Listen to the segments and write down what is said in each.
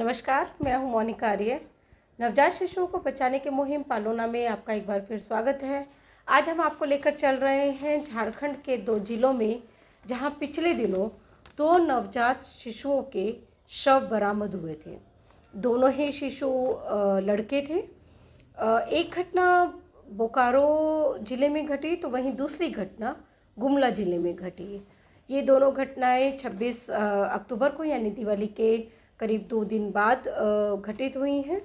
नमस्कार मैं हूं मोनिका आर्य नवजात शिशुओं को बचाने की मुहिम पालोना में आपका एक बार फिर स्वागत है आज हम आपको लेकर चल रहे हैं झारखंड के दो जिलों में जहां पिछले दिनों दो नवजात शिशुओं के शव बरामद हुए थे दोनों ही शिशु लड़के थे एक घटना बोकारो ज़िले में घटी तो वहीं दूसरी घटना गुमला ज़िले में घटी ये दोनों घटनाएं 26 अक्टूबर को यानी दिवाली के करीब दो दिन बाद घटित हुई हैं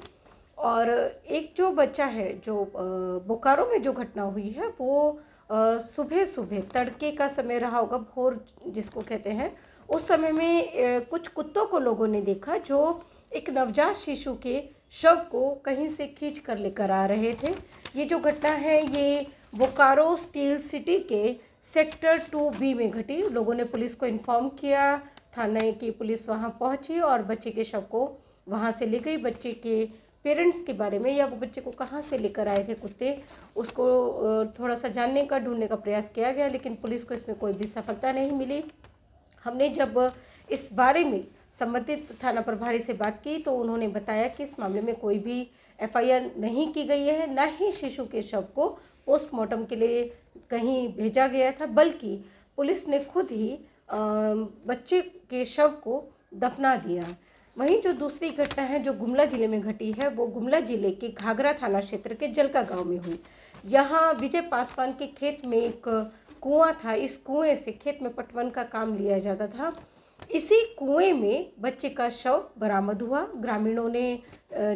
और एक जो बच्चा है जो बोकारो में जो घटना हुई है वो सुबह सुबह तड़के का समय रहा होगा भोर जिसको कहते हैं उस समय में कुछ कुत्तों को लोगों ने देखा जो एक नवजात शिशु के शव को कहीं से खींच कर लेकर आ रहे थे ये जो घटना है ये बोकारो स्टील सिटी के सेक्टर टू बी में घटी लोगों ने पुलिस को इन्फॉर्म किया थाने की पुलिस वहाँ पहुँची और बच्चे के शव को वहाँ से ले गई बच्चे के पेरेंट्स के बारे में या वो बच्चे को कहाँ से लेकर आए थे कुत्ते उसको थोड़ा सा जानने का ढूंढने का प्रयास किया गया लेकिन पुलिस को इसमें कोई भी सफलता नहीं मिली हमने जब इस बारे में संबंधित थाना प्रभारी से बात की तो उन्होंने बताया कि इस मामले में कोई भी एफआईआर नहीं की गई है ना ही शिशु के शव को पोस्टमार्टम के लिए कहीं भेजा गया था बल्कि पुलिस ने खुद ही बच्चे के शव को दफना दिया वहीं जो दूसरी घटना है जो गुमला जिले में घटी है वो गुमला जिले के घाघरा थाना क्षेत्र के जलका गांव में हुई यहाँ विजय पासवान के खेत में एक कुआं था इस कुएं से खेत में पटवन का काम लिया जाता था इसी कुएं में बच्चे का शव बरामद हुआ ग्रामीणों ने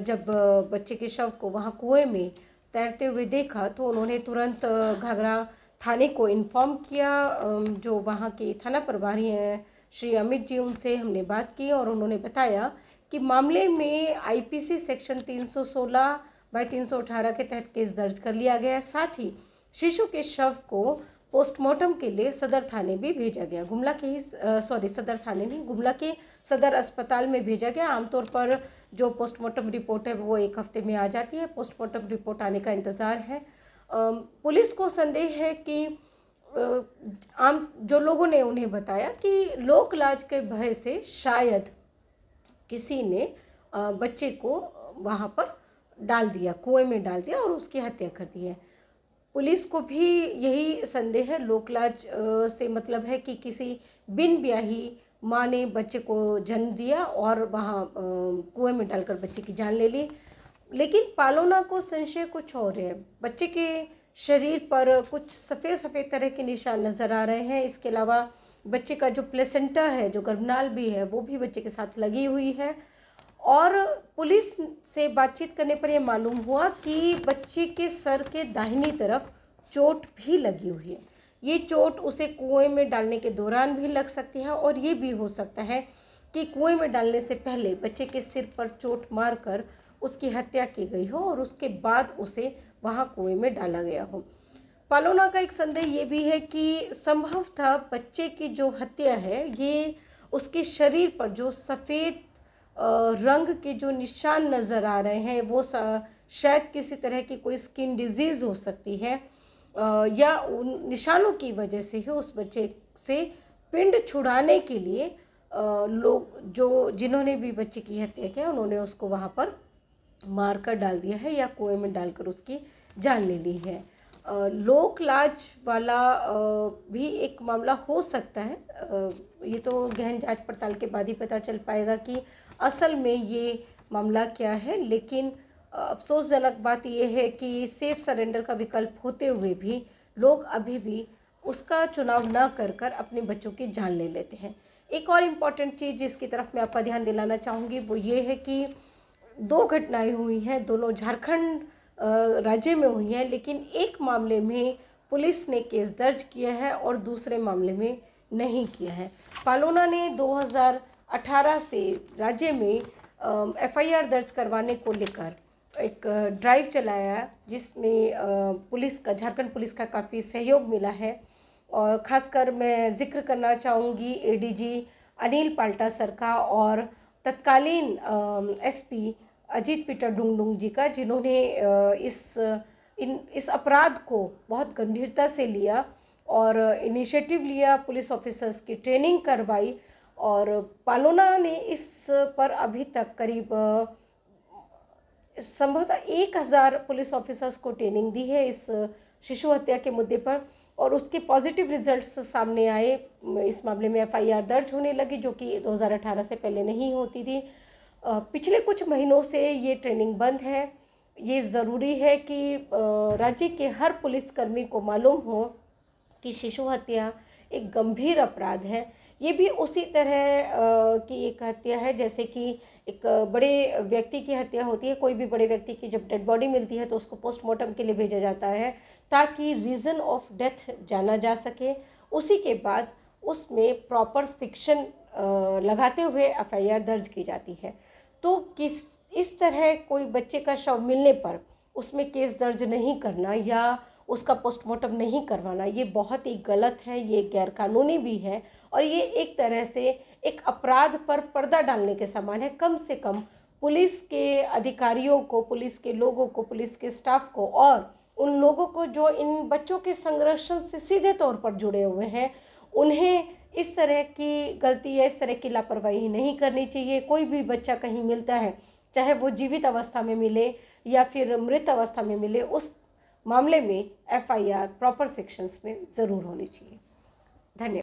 जब बच्चे के शव को वहाँ कुएं में तैरते हुए देखा तो उन्होंने तुरंत घाघरा थाने को इन्फॉर्म किया जो वहाँ के थाना प्रभारी हैं श्री अमित जी उनसे हमने बात की और उन्होंने बताया कि मामले में आईपीसी सेक्शन 316 बाय 318 के तहत केस दर्ज कर लिया गया साथ ही शिशु के शव को पोस्टमार्टम के लिए सदर थाने भी भेजा गया गुमला के ही सॉरी सदर थाने नहीं गुमला के सदर अस्पताल में भेजा गया आमतौर पर जो पोस्टमार्टम रिपोर्ट है वो एक हफ्ते में आ जाती है पोस्टमार्टम रिपोर्ट आने का इंतज़ार है पुलिस को संदेह है कि आम जो लोगों ने उन्हें बताया कि लोक लाज के भय से शायद किसी ने बच्चे को वहाँ पर डाल दिया कुएं में डाल दिया और उसकी हत्या कर दी है पुलिस को भी यही संदेह है लोकलाज से मतलब है कि किसी बिन ब्याही माँ ने बच्चे को जन्म दिया और वहाँ कुएं में डालकर बच्चे की जान ले ली लेकिन पालोना को संशय कुछ और है बच्चे के शरीर पर कुछ सफ़ेद सफ़ेद तरह के निशान नज़र आ रहे हैं इसके अलावा बच्चे का जो प्लेसेंटा है जो गर्भनाल भी है वो भी बच्चे के साथ लगी हुई है और पुलिस से बातचीत करने पर यह मालूम हुआ कि बच्चे के सर के दाहिनी तरफ चोट भी लगी हुई है ये चोट उसे कुएं में डालने के दौरान भी लग सकती है और ये भी हो सकता है कि कुएं में डालने से पहले बच्चे के सिर पर चोट मारकर उसकी हत्या की गई हो और उसके बाद उसे वहाँ कुएं में डाला गया हो पालोना का एक संदेह ये भी है कि संभव था बच्चे की जो हत्या है ये उसके शरीर पर जो सफ़ेद रंग के जो निशान नज़र आ रहे हैं वो शायद किसी तरह की कोई स्किन डिजीज़ हो सकती है या उन निशानों की वजह से ही उस बच्चे से पिंड छुड़ाने के लिए लोग जो जिन्होंने भी बच्चे की हत्या किया उन्होंने उसको वहाँ पर मारकर डाल दिया है या कुएं में डालकर उसकी जान ले ली है लोक लाज वाला भी एक मामला हो सकता है ये तो गहन जांच पड़ताल के बाद ही पता चल पाएगा कि असल में ये मामला क्या है लेकिन अफसोसजनक बात यह है कि सेफ सरेंडर का विकल्प होते हुए भी लोग अभी भी उसका चुनाव न कर कर अपने बच्चों की जान ले लेते हैं एक और इम्पॉर्टेंट चीज़ जिसकी तरफ मैं आपका ध्यान दिलाना चाहूँगी वो ये है कि दो घटनाएं हुई हैं दोनों झारखंड राज्य में हुई हैं लेकिन एक मामले में पुलिस ने केस दर्ज किया है और दूसरे मामले में नहीं किया है पालोना ने 2018 से राज्य में एफआईआर दर्ज करवाने को लेकर एक ड्राइव चलाया जिसमें पुलिस का झारखंड पुलिस का काफ़ी सहयोग मिला है और ख़ासकर मैं जिक्र करना चाहूँगी एडीजी अनिल पाल्टा सर का और तत्कालीन एसपी अजीत पीटर डुंगडुंग जी का जिन्होंने इस इन इस अपराध को बहुत गंभीरता से लिया और इनिशिएटिव लिया पुलिस ऑफिसर्स की ट्रेनिंग करवाई और पालोना ने इस पर अभी तक करीब संभवतः एक हज़ार पुलिस ऑफिसर्स को ट्रेनिंग दी है इस शिशु हत्या के मुद्दे पर और उसके पॉजिटिव रिजल्ट्स सामने आए इस मामले में एफआईआर दर्ज होने लगी जो कि 2018 से पहले नहीं होती थी पिछले कुछ महीनों से ये ट्रेनिंग बंद है ये ज़रूरी है कि राज्य के हर पुलिसकर्मी को मालूम हो कि शिशु हत्या एक गंभीर अपराध है ये भी उसी तरह की एक हत्या है जैसे कि एक बड़े व्यक्ति की हत्या होती है कोई भी बड़े व्यक्ति की जब डेड बॉडी मिलती है तो उसको पोस्टमार्टम के लिए भेजा जाता है ताकि रीज़न ऑफ डेथ जाना जा सके उसी के बाद उसमें प्रॉपर शिक्षण लगाते हुए एफ दर्ज की जाती है तो किस इस तरह कोई बच्चे का शव मिलने पर उसमें केस दर्ज नहीं करना या उसका पोस्टमार्टम नहीं करवाना ये बहुत ही गलत है ये गैरकानूनी भी है और ये एक तरह से एक अपराध पर पर्दा डालने के समान है कम से कम पुलिस के अधिकारियों को पुलिस के लोगों को पुलिस के स्टाफ को और उन लोगों को जो इन बच्चों के संरक्षण से सीधे तौर पर जुड़े हुए हैं उन्हें इस तरह की गलती या इस तरह की लापरवाही नहीं करनी चाहिए कोई भी बच्चा कहीं मिलता है चाहे वो जीवित अवस्था में मिले या फिर मृत अवस्था में मिले उस मामले में एफआईआर प्रॉपर सेक्शंस में ज़रूर होनी चाहिए धन्यवाद